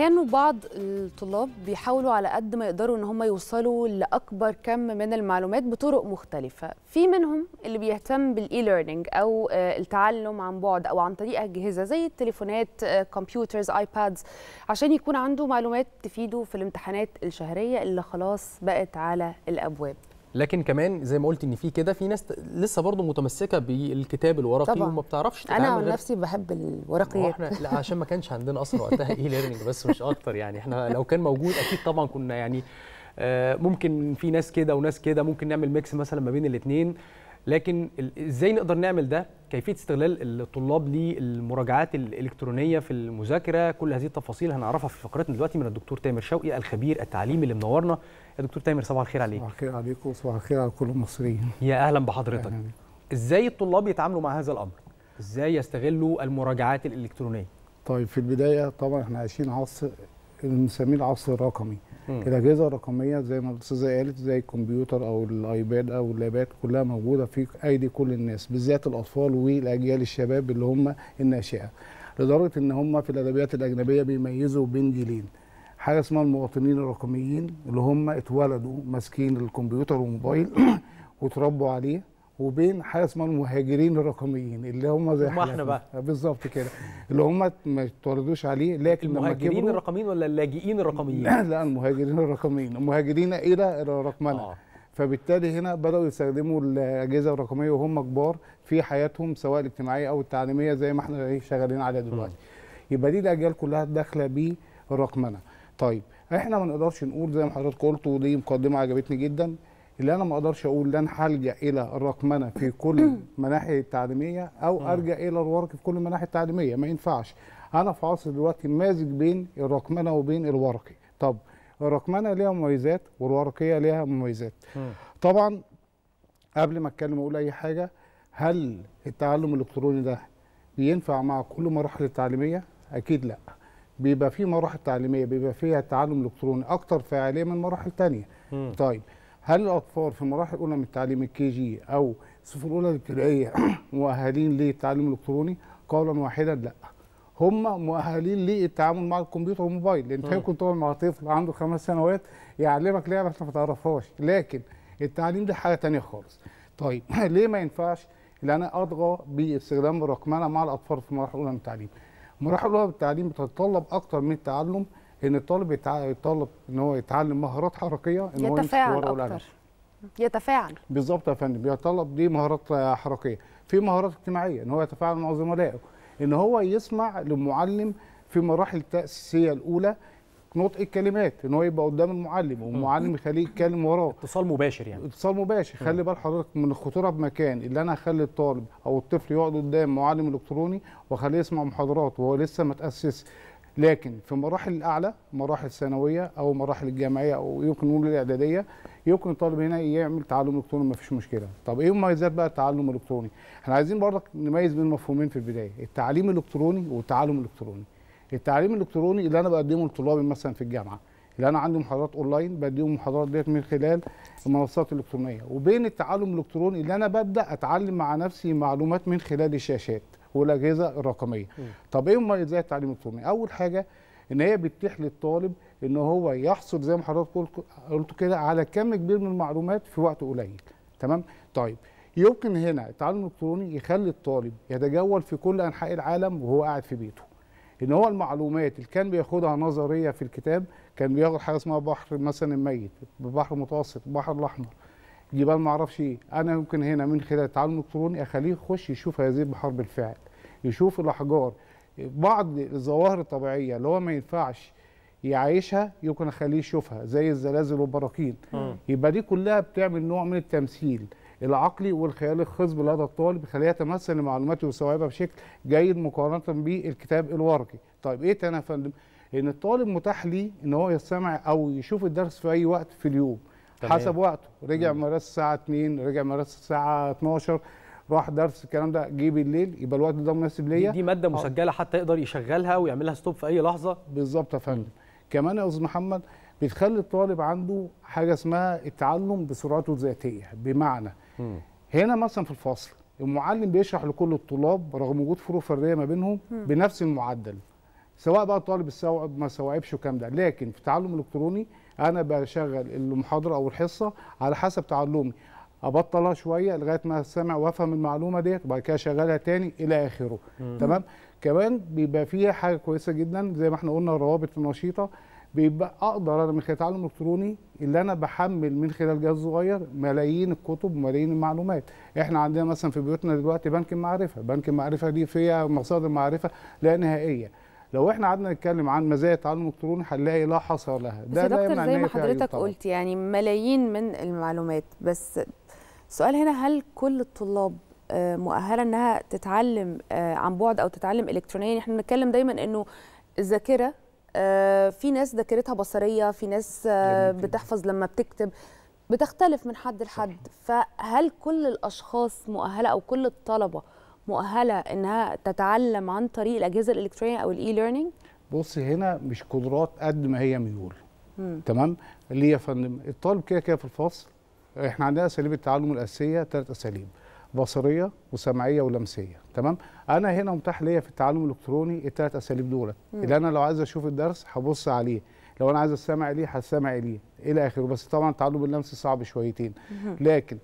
احيانا بعض الطلاب بيحاولوا على قد ما يقدروا ان هم يوصلوا لاكبر كم من المعلومات بطرق مختلفه في منهم اللي بيهتم بالاي ليرنينج او آه، التعلم عن بعد او عن طريق اجهزه زي التليفونات كمبيوترز آه، ايبادز عشان يكون عنده معلومات تفيده في الامتحانات الشهريه اللي خلاص بقت على الابواب لكن كمان زي ما قلت ان في كده في ناس لسه برضه متمسكه بالكتاب الورقي طبعا. وما بتعرفش تتعامل انا عن نفسي بحب الورقي احنا لا عشان ما كانش عندنا اصلا وقتها اي ليرنينج بس مش اكتر يعني احنا لو كان موجود اكيد طبعا كنا يعني آه، ممكن في ناس كده وناس كده ممكن نعمل ميكس مثلا ما بين الاثنين لكن ازاي نقدر نعمل ده كيفيه استغلال الطلاب للمراجعات الالكترونيه في المذاكره كل هذه التفاصيل هنعرفها في فقرتنا دلوقتي من الدكتور تامر شوقي الخبير التعليمي اللي منورنا دكتور تامر صباح الخير عليك صباح الخير عليكم وصباح الخير على كل المصريين يا اهلا بحضرتك أهلاً. ازاي الطلاب يتعاملوا مع هذا الامر ازاي يستغلوا المراجعات الالكترونيه طيب في البدايه طبعا احنا عايشين عصر بنسميه العصر الرقمي م. الاجهزه الرقميه زي ما الاستاذه قالت زي الكمبيوتر او الايباد او اللابات كلها موجوده في ايدي كل الناس بالذات الاطفال والاجيال الشباب اللي هم الناشئه لدرجه ان هم في الادبيات الاجنبيه بيميزوا بين جيلين حاجه اسمها المواطنين الرقميين اللي هم اتولدوا ماسكين الكمبيوتر والموبايل وتربوا عليه وبين حاجه اسمها المهاجرين الرقميين اللي هم زي هم احنا بقى بالظبط كده اللي هم ما اتولدوش عليه لكن المهاجرين لما الرقميين ولا اللاجئين الرقميين؟ لا, المهاجرين الرقميين المهاجرين الى الرقمنة آه. فبالتالي هنا بداوا يستخدموا الاجهزه الرقميه وهم كبار في حياتهم سواء الاجتماعيه او التعليميه زي ما احنا شغالين عليها دلوقتي. يبقى دي الاجيال كلها داخله بيه الرقمنه. طيب احنا ما نقدرش نقول زي ما حضرتك قلت ودي مقدمه عجبتني جدا اللي انا ما اقدرش اقول لا انا هلجا الى الرقمنه في كل مناحي التعليميه او ارجع الى الورق في كل المناحي التعليميه ما ينفعش انا في عصر دلوقتي مازج بين الرقمنه وبين الورقي طب الرقمنه ليها مميزات والورقيه ليها مميزات طبعا قبل ما اتكلم اقول اي حاجه هل التعلم الالكتروني ده بينفع مع كل مراحل التعليميه اكيد لا بيبقى في مراحل تعليميه بيبقى فيها تعلم الكتروني اكتر فعاليه من مراحل ثانيه طيب هل الاطفال في المراحل الاولى من التعليم الكي جي او الصفوف الاولى الابتدائيه مؤهلين للتعلم الالكتروني قولا واحدا لا هم مؤهلين للتعامل مع الكمبيوتر والموبايل لان انت يمكن تقعد مع طفل عنده خمس سنوات يعلمك لعبه انت ما تعرفهاش لكن التعليم ده حاجه ثانيه خالص طيب ليه ما ينفعش ان انا اضغى باستخدام الرقمنه مع الاطفال في المراحل الاولى من التعليم المراحل الاولى بالتعليم بتتطلب اكتر من التعلم ان الطالب يتطلب ان هو يتعلم مهارات حركيه ان هو يتفاعل اكتر يتفاعل بالظبط يا فندم بيتطلب دي مهارات حركيه في مهارات اجتماعيه ان هو يتفاعل مع زملائه ان هو يسمع لمعلم في مراحل التاسيسيه الاولى نطق الكلمات ان هو يبقى قدام المعلم والمعلم يخليه يتكلم وراه اتصال مباشر يعني اتصال مباشر خلي بال حضرتك من الخطوره بمكان اللي انا اخلي الطالب او الطفل يقعد قدام معلم الكتروني واخليه يسمع محاضرات وهو لسه ما تاسس لكن في المراحل الاعلى مراحل الثانويه او مراحل الجامعيه او يمكن نقول الاعداديه يمكن الطالب هنا يعمل تعلم الكتروني ما فيش مشكله طب ايه مميزات بقى التعلم الالكتروني احنا عايزين برضك نميز بين مفهومين في البدايه التعليم الالكتروني والتعلم الالكتروني التعليم الالكتروني اللي انا بقدمه لطلابي مثلا في الجامعه اللي انا عندي محاضرات اونلاين بديهم المحاضرات ديت من خلال المنصات الالكترونيه وبين التعلم الالكتروني اللي انا ببدا اتعلم مع نفسي معلومات من خلال الشاشات والاجهزه الرقميه م. طب ايه مميزات التعليم الالكتروني اول حاجه ان هي بتتيح للطالب ان هو يحصل زي ما حضرتك قلت كده على كم كبير من المعلومات في وقت قليل تمام طيب يمكن هنا التعلم الالكتروني يخلي الطالب يتجول في كل انحاء العالم وهو قاعد في بيته ان هو المعلومات اللي كان بياخدها نظريه في الكتاب كان بياخد حاجه اسمها بحر مثلا الميت بحر متوسط البحر الاحمر جبال ما اعرفش ايه انا ممكن هنا من خلال التعلم الالكتروني اخليه يخش يشوف هذه البحار بالفعل يشوف الاحجار بعض الظواهر الطبيعيه اللي هو ما ينفعش يعيشها يمكن اخليه يشوفها زي الزلازل والبراكين يبقى دي كلها بتعمل نوع من التمثيل العقلي والخيال الخصب لدى الطالب خليه يتمثل المعلومات ويستوعبها بشكل جيد مقارنه بالكتاب الورقي طيب ايه تاني يا فندم ان الطالب متاح ليه ان هو يستمع او يشوف الدرس في اي وقت في اليوم تمام. حسب وقته رجع مدرسه الساعه 2 رجع مدرسه الساعه 12 راح درس الكلام ده جه بالليل يبقى الوقت ده مناسب ليا دي, دي ماده مسجله حتى يقدر يشغلها ويعملها ستوب في اي لحظه بالظبط يا فندم كمان يا استاذ محمد بتخلي الطالب عنده حاجه اسمها التعلم بسرعته الذاتيه بمعنى هنا مثلا في الفصل المعلم بيشرح لكل الطلاب رغم وجود فروق فرديه ما بينهم بنفس المعدل سواء بقى الطالب استوعب ما استوعبش والكلام ده لكن في التعلم الالكتروني انا بشغل المحاضره او الحصه على حسب تعلمي ابطلها شويه لغايه ما سمع وافهم المعلومه ديت وبعد كده اشغلها تاني الى اخره تمام كمان بيبقى فيها حاجه كويسه جدا زي ما احنا قلنا الروابط النشيطه بيبقى اقدر انا من خلال التعلم الالكتروني اللي انا بحمل من خلال جهاز صغير ملايين الكتب وملايين المعلومات احنا عندنا مثلا في بيوتنا دلوقتي بنك المعرفه بنك المعرفه دي فيها مصادر معرفه لا نهائيه لو احنا قعدنا نتكلم عن مزايا التعلم الالكتروني هنلاقي لا حصر لها ده بس دكتور زي ما حضرتك قلت يعني ملايين من المعلومات بس السؤال هنا هل كل الطلاب آه، مؤهله انها تتعلم آه، عن بعد او تتعلم الكترونيا احنا بنتكلم دايما انه الذاكره آه، في ناس ذاكرتها بصريه في ناس آه، بتحفظ لما بتكتب بتختلف من حد لحد فهل كل الاشخاص مؤهله او كل الطلبه مؤهله انها تتعلم عن طريق الاجهزه الالكترونيه او الاي ليرنينج بصي هنا مش قدرات قد ما هي ميول مم. تمام ليه يا فندم الطالب كده كده في الفصل احنا عندنا اساليب التعلم الاساسيه ثلاث اساليب بصريه وسمعيه ولمسيه تمام انا هنا متاح ليا في التعلم الالكتروني الثلاث اساليب دولت اللي انا لو عايز اشوف الدرس هبص عليه لو انا عايز استمع ليه هستمع ليه الى اخره بس طبعا التعلم اللمسي صعب شويتين لكن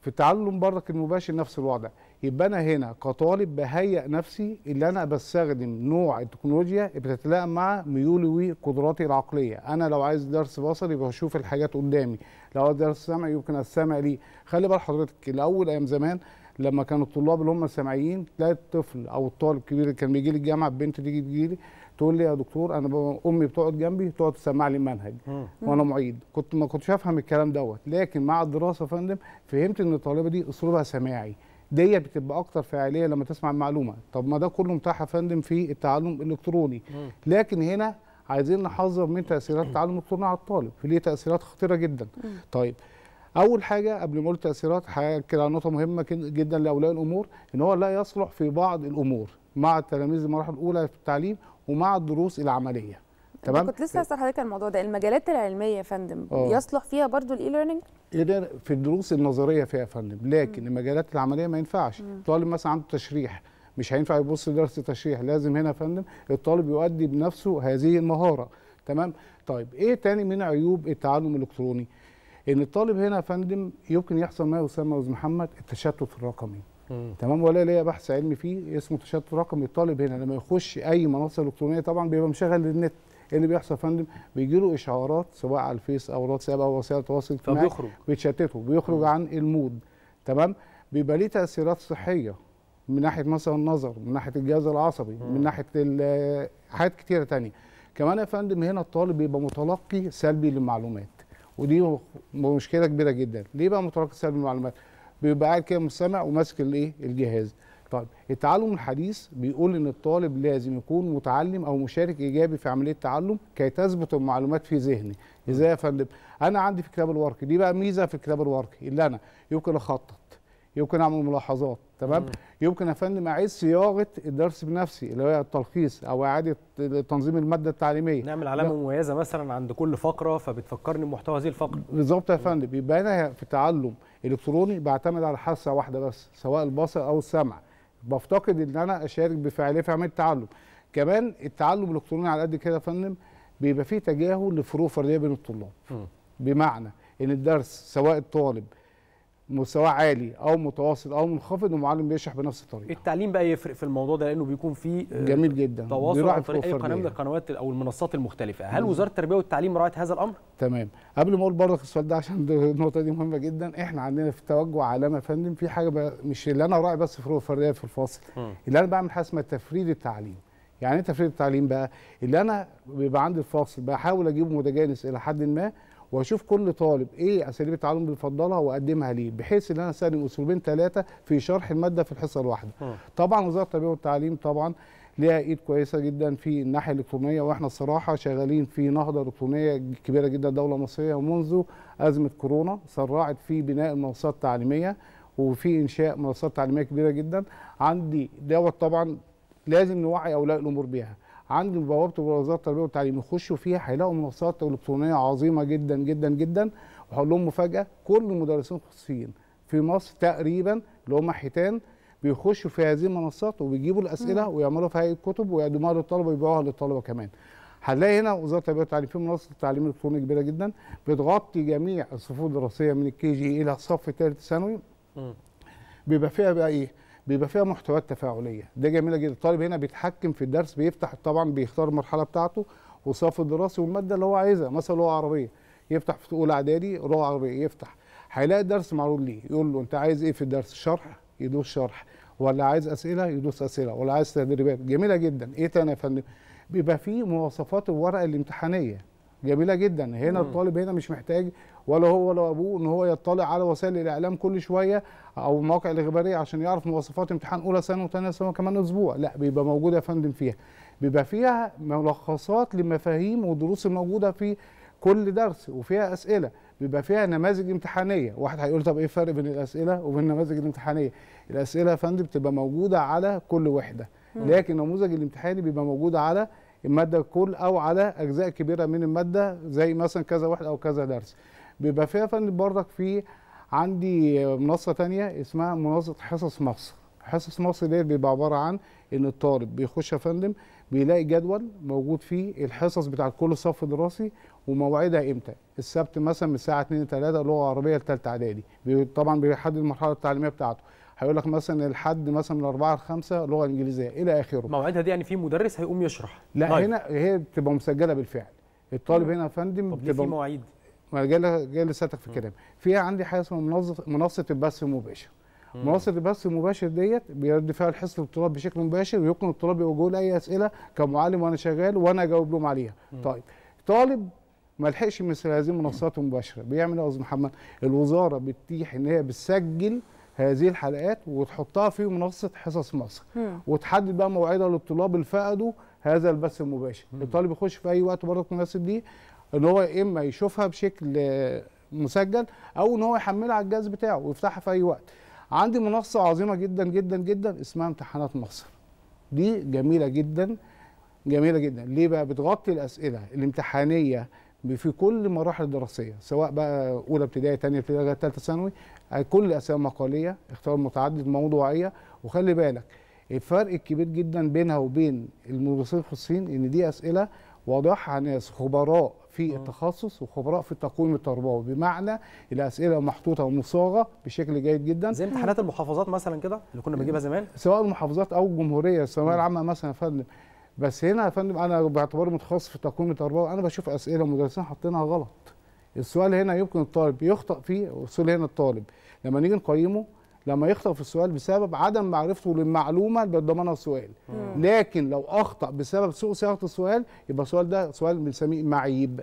في التعلم برك المباشر نفس الوضع يبقى انا هنا كطالب بهيئ نفسي اللي انا بستخدم نوع التكنولوجيا بتتلائم مع ميولي وقدراتي العقليه انا لو عايز درس بصري بشوف الحاجات قدامي لو عايز درس سمعي يمكن استمع ليه خلي بال حضرتك الاول ايام زمان لما كان الطلاب اللي هم السامعيين تلاقي الطفل او الطالب الكبير اللي كان بيجي لي الجامعه البنت تيجي تجي لي تقول لي يا دكتور انا امي بتقعد جنبي تقعد تسمع لي المنهج وانا معيد كنت ما كنتش افهم الكلام دوت لكن مع الدراسه يا فندم فهمت ان الطالبه دي اسلوبها سماعي دي بتبقى اكتر فعاليه لما تسمع المعلومه طب ما ده كله متاح يا فندم في التعلم الالكتروني لكن هنا عايزين نحذر من تاثيرات التعلم الالكتروني على الطالب ليه تاثيرات خطيره جدا طيب اول حاجه قبل ما اقول تاثيرات هاكد على نقطه مهمه جدا لاولياء الامور ان هو لا يصلح في بعض الامور مع التلاميذ المراحل الاولى في التعليم ومع الدروس العمليه تمام كنت لسه هسال حضرتك الموضوع ده المجالات العلميه يا فندم أوه. يصلح فيها برضو الاي ليرنينج في الدروس النظريه فيها يا فندم لكن مم. المجالات العمليه ما ينفعش طالب مثلا عنده تشريح مش هينفع يبص لدرس التشريح لازم هنا يا فندم الطالب يؤدي بنفسه هذه المهاره تمام طيب ايه تاني من عيوب التعلم الالكتروني ان الطالب هنا يا فندم يمكن يحصل ما يسمى استاذ محمد التشتت الرقمي تمام ولا ليا بحث علمي فيه اسمه تشتت رقمي الطالب هنا لما يخش اي منصه الكترونيه طبعا بيبقى مشغل للنت ايه اللي بيحصل يا فندم بيجي له اشعارات سواء على الفيس او الواتساب او وسائل التواصل الاجتماعي بتشتته بيخرج م. عن المود تمام بيبقى ليه تاثيرات صحيه من ناحيه مثلا النظر من ناحيه الجهاز العصبي م. من ناحيه حاجات كتيره تانية كمان يا فندم هنا الطالب بيبقى متلقي سلبي للمعلومات ودي مشكله كبيره جدا ليه بقى متلقي سلبي للمعلومات بيبقى قاعد كده مستمع وماسك الايه الجهاز طيب التعلم الحديث بيقول ان الطالب لازم يكون متعلم او مشارك ايجابي في عمليه التعلم كي تثبت المعلومات في ذهني ازاي يا فندم انا عندي في كتاب الورقي دي بقى ميزه في الكتاب الورقي اللي انا يمكن اخطط يمكن اعمل ملاحظات تمام مم. يمكن يا فندم اعيد صياغه الدرس بنفسي اللي هي التلخيص او اعاده تنظيم الماده التعليميه نعمل علامه مميزه مثلا عند كل فقره فبتفكرني بمحتوى هذه الفقره بالظبط يا فندم يبقى انا في تعلم الكتروني بعتمد على حاسه واحده بس سواء البصر او السمع بفتقد ان انا اشارك بفعاليه في عمليه التعلم كمان التعلم الالكتروني على قد كده يا فندم بيبقى فيه تجاهل لفروق فرديه بين الطلاب م. بمعنى ان الدرس سواء الطالب مستواه عالي او متواصل او منخفض والمعلم بيشرح بنفس الطريقه التعليم بقى يفرق في الموضوع ده لانه بيكون فيه آه، جميل جدا تواصل عن طريق اي قناه من القنوات او المنصات المختلفه هل وزاره التربيه والتعليم راعت هذا الامر تمام قبل ما اقول برضه السؤال ده عشان النقطه دي مهمه جدا احنا عندنا في التوجه علامه يا فندم في حاجه مش اللي انا راعي بس فروق فرديه في الفاصل م. اللي انا بعمل حاجه اسمها تفريد التعليم يعني ايه تفريد التعليم بقى اللي انا بيبقى عندي الفاصل بحاول اجيبه متجانس الى حد ما واشوف كل طالب ايه اساليب التعلم بيفضلها واقدمها ليه بحيث ان انا استخدم اسلوبين ثلاثه في شرح الماده في الحصه الواحده اه. طبعا وزاره التربيه والتعليم طبعا ليها ايد كويسه جدا في الناحيه الالكترونيه واحنا الصراحه شغالين في نهضه الكترونيه كبيره جدا دوله مصريه منذ ازمه كورونا سرعت في بناء المنصات التعليميه وفي انشاء منصات تعليميه كبيره جدا عندي دوت طبعا لازم نوعي اولياء الامور بيها عند بوابه وزاره التربيه والتعليم يخشوا فيها هيلاقوا منصات الكترونيه عظيمه جدا جدا جدا وهقول لهم مفاجاه كل المدرسين الخصوصيين في مصر تقريبا اللي هم حيتان بيخشوا في هذه المنصات وبيجيبوا الاسئله مم. ويعملوا في هيئه كتب ويقدموها للطلبه ويبيعوها للطلبه كمان. هنلاقي هنا وزاره التربيه والتعليم في منصه تعليم الكتروني كبيره جدا بتغطي جميع الصفوف الدراسيه من الكي جي الى صف ثالث ثانوي بيبقى فيها بقى ايه؟ بيبقى فيها محتويات تفاعليه ده جميله جدا الطالب هنا بيتحكم في الدرس بيفتح طبعا بيختار المرحله بتاعته وصف الدراسي والماده اللي هو عايزها مثلا لغه عربيه يفتح في اولى اعدادي لغه عربيه يفتح هيلاقي الدرس معروض ليه يقول له انت عايز ايه في الدرس شرح يدوس شرح ولا عايز اسئله يدوس اسئله ولا عايز تدريبات جميله جدا ايه تاني يا فندم بيبقى فيه مواصفات الورقه الامتحانيه جميله جدا هنا الطالب هنا مش محتاج ولا هو ولا ابوه ان هو يطلع على وسائل الاعلام كل شويه او المواقع الاخباريه عشان يعرف مواصفات امتحان اولى ثانوي وثانيه ثانوي كمان اسبوع لا بيبقى موجوده يا فندم فيها بيبقى فيها ملخصات لمفاهيم ودروس موجوده في كل درس وفيها اسئله بيبقى فيها نماذج امتحانيه واحد هيقول طب ايه الفرق بين الاسئله وبين النماذج الامتحانيه الاسئله يا فندم بتبقى موجوده على كل وحده لكن النموذج الامتحاني بيبقى موجود على الماده كل او على اجزاء كبيره من الماده زي مثلا كذا واحد او كذا درس بيبقى فيها فن بردك في عندي منصه تانية اسمها منصه حصص مصر حصص مصر ديت بيبقى عباره عن ان الطالب بيخش يا فندم بيلاقي جدول موجود فيه الحصص بتاعت كل صف دراسي ومواعيدها امتى السبت مثلا من الساعه 2 3 لغه عربيه لثالثه اعدادي طبعا بيحدد المرحله التعليميه بتاعته هيقول لك مثلا الحد مثلا من 4 ل 5 لغه انجليزيه الى اخره مواعيدها دي يعني في مدرس هيقوم يشرح لا نايف. طيب. هنا هي بتبقى مسجله بالفعل الطالب هنا يا فندم طب ليه في مواعيد جاي لسيادتك في الكلام في عندي حاجه اسمها منصه البث المباشر منصه البث المباشر ديت بيرد فيها الحصه الطلاب بشكل مباشر ويكون الطلاب يوجهوا لي اي اسئله كمعلم وانا شغال وانا اجاوب لهم عليها طيب طالب ما لحقش مثل هذه المنصات المباشره بيعمل ايه يا محمد الوزاره بتتيح ان هي بتسجل هذه الحلقات وتحطها في منصه حصص مصر وتحدد بقى موعدها للطلاب اللي فقدوا هذا البث المباشر الطالب يخش في اي وقت برضه مناسب ليه ان هو يا اما يشوفها بشكل مسجل او ان هو يحملها على الجهاز بتاعه ويفتحها في اي وقت عندي منصه عظيمه جدا جدا جدا اسمها امتحانات مصر دي جميله جدا جميله جدا ليه بقى بتغطي الاسئله الامتحانيه في كل المراحل الدراسيه سواء بقى اولى ابتدائي ثانيه ابتدائي لغايه ثالثه ثانوي كل الاسئله مقاليه اختبار متعدد موضوعيه وخلي بالك الفرق الكبير جدا بينها وبين المدرسين الخصوصيين ان دي اسئله واضحه عن ناس خبراء في آه. التخصص وخبراء في التقويم التربوي بمعنى الاسئله محطوطه ومصاغه بشكل جيد جدا زي امتحانات المحافظات مثلا كده اللي كنا بنجيبها آه. زمان سواء المحافظات او الجمهوريه الثانويه العامه مثلا يا فندم بس هنا يا فندم انا باعتباري متخصص في التقويم التربوي انا بشوف اسئله المدرسين حاطينها غلط السؤال هنا يمكن الطالب يخطا فيه والسؤال هنا الطالب لما نيجي نقيمه لما يخطأ في السؤال بسبب عدم معرفته للمعلومة اللي بيتضمنها السؤال مم. لكن لو أخطأ بسبب سوء صياغة السؤال يبقى السؤال ده سؤال بنسميه معيب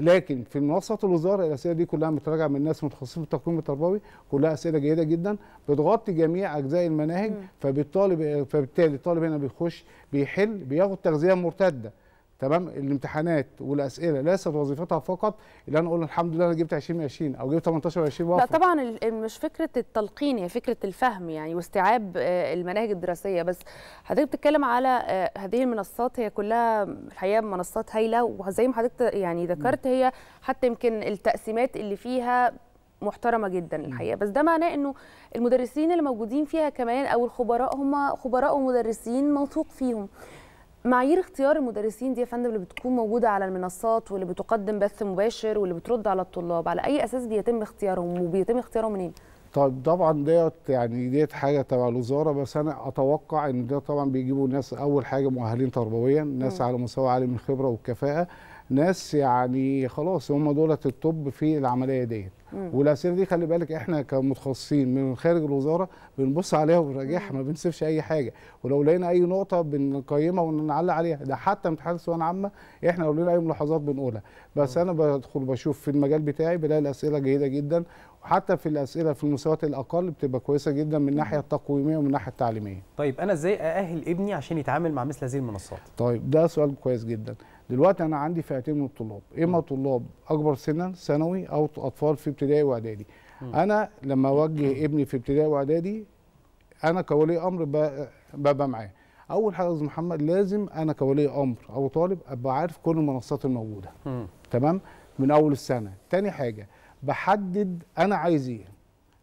لكن في منصه الوزاره الاسئله دي كلها متراجعه من ناس متخصصين في التقويم التربوي كلها اسئله جيده جدا بتغطي جميع اجزاء المناهج فبالطالب فبالتالي الطالب هنا بيخش بيحل بياخد تغذيه مرتده تمام الامتحانات والاسئله ليست وظيفتها فقط اللي انا اقول الحمد لله انا جبت 20 من 20 او جبت 18 من 20 لا طبعا مش فكره التلقين هي فكره الفهم يعني واستيعاب آه، المناهج الدراسيه بس حضرتك بتتكلم على آه، هذه المنصات هي كلها الحقيقه منصات هايله وزي ما حضرتك يعني ذكرت هي حتى يمكن التقسيمات اللي فيها محترمه جدا الحقيقه بس ده معناه انه المدرسين اللي موجودين فيها كمان او الخبراء هم خبراء ومدرسين موثوق فيهم معايير اختيار المدرسين دي يا فندم اللي بتكون موجوده على المنصات واللي بتقدم بث مباشر واللي بترد على الطلاب على اي اساس بيتم اختيارهم وبيتم اختيارهم منين؟ طيب طبعا ديت يعني ديت حاجه تبع الوزاره بس انا اتوقع ان ده طبعا بيجيبوا ناس اول حاجه مؤهلين تربويا ناس م. على مستوى عالي من الخبره والكفاءه ناس يعني خلاص هم دولت الطب في العمليه ديت والاسئله دي خلي بالك احنا كمتخصصين من خارج الوزاره بنبص عليها وبنراجعها ما بنسيبش اي حاجه ولو لقينا اي نقطه بنقيمها ونعلق عليها ده حتى امتحان الثانويه العامه احنا لو لقينا اي ملاحظات بنقولها بس انا بدخل بشوف في المجال بتاعي بلاقي الاسئله جيده جدا وحتى في الاسئله في المستويات الاقل بتبقى كويسه جدا من الناحيه التقويميه ومن الناحيه التعليميه. طيب انا ازاي ااهل ابني عشان يتعامل مع مثل هذه المنصات؟ طيب ده سؤال كويس جدا. دلوقتي انا عندي فئتين من الطلاب اما طلاب اكبر سنا ثانوي او اطفال في ابتدائي واعدادي انا لما اوجه ابني في ابتدائي واعدادي انا كولي امر ببقى معاه اول حاجه يا استاذ محمد لازم انا كولي امر او طالب ابقى عارف كل المنصات الموجوده تمام من اول السنه تاني حاجه بحدد انا عايز ايه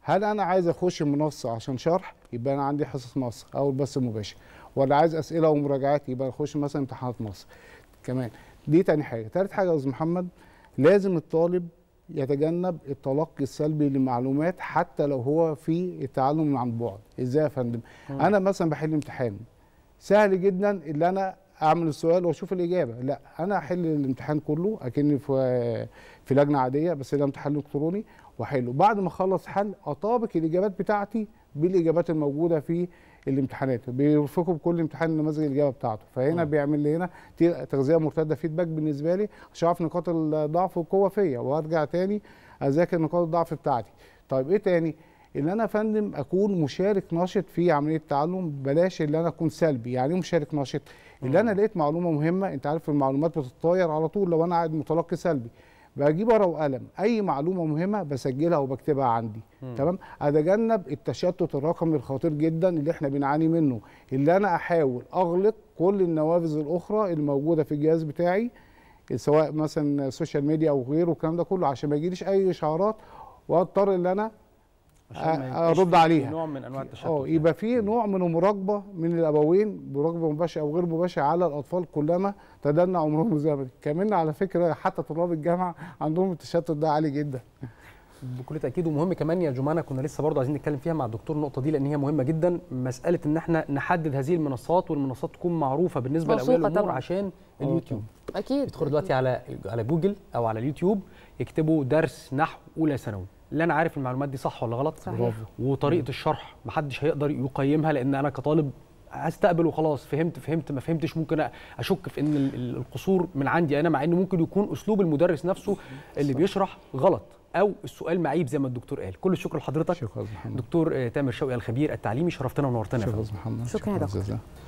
هل انا عايز اخش المنصه عشان شرح يبقى انا عندي حصص مصر او البث المباشر ولا عايز اسئله ومراجعات يبقى اخش مثلا امتحانات مصر كمان دي تاني حاجه تالت حاجه يا استاذ محمد لازم الطالب يتجنب التلقي السلبي للمعلومات حتى لو هو في التعلم عن بعد ازاي يا فندم انا مثلا بحل امتحان سهل جدا ان انا اعمل السؤال واشوف الاجابه لا انا احل الامتحان كله اكني في في لجنه عاديه بس ده امتحان الكتروني وحلو بعد ما اخلص حل اطابق الاجابات بتاعتي بالاجابات الموجوده في الامتحانات بيرفقوا بكل امتحان نماذج الاجابه بتاعته فهنا أوه. بيعمل لي هنا تغذيه مرتده فيدباك بالنسبه لي عشان اعرف نقاط الضعف والقوه فيا وارجع تاني اذاكر نقاط الضعف بتاعتي طيب ايه تاني ان انا يا فندم اكون مشارك ناشط في عمليه التعلم بلاش ان انا اكون سلبي يعني ايه مشارك ناشط اللي انا آه. لقيت معلومه مهمه انت عارف المعلومات بتتطاير على طول لو انا قاعد متلقي سلبي بجيب ورقه وقلم اي معلومه مهمه بسجلها وبكتبها عندي تمام اتجنب التشتت الرقمي الخطير جدا اللي احنا بنعاني منه اللي انا احاول اغلق كل النوافذ الاخرى الموجوده في الجهاز بتاعي سواء مثلا سوشيال ميديا او غيره والكلام ده كله عشان ما يجيليش اي اشعارات واضطر ان انا ارد عليها نوع من انواع التشتت اه يبقى في نوع من المراقبه من الابوين مراقبه مباشره او غير مباشره على الاطفال كلما تدنى عمرهم الزمني كمان على فكره حتى طلاب الجامعه عندهم التشتت ده عالي جدا بكل تاكيد ومهم كمان يا جمانه كنا لسه برضه عايزين نتكلم فيها مع الدكتور النقطه دي لان هي مهمه جدا مساله ان احنا نحدد هذه المنصات والمنصات تكون معروفه بالنسبه لاولياء الامور طبعا. عشان آه، اليوتيوب اكيد يدخلوا دلوقتي على على جوجل او على اليوتيوب يكتبوا درس نحو اولى ثانوي لا انا عارف المعلومات دي صح ولا غلط صحيح. وطريقه الشرح محدش هيقدر يقيمها لان انا كطالب هستقبل وخلاص فهمت فهمت ما فهمتش ممكن اشك في ان القصور من عندي انا مع ان ممكن يكون اسلوب المدرس نفسه اللي بيشرح غلط او السؤال معيب زي ما الدكتور قال كل الشكر لحضرتك شكرا محمد. دكتور آه، تامر شوقي الخبير التعليمي شرفتنا ونورتنا شكرا محمد شكرا يا دكتور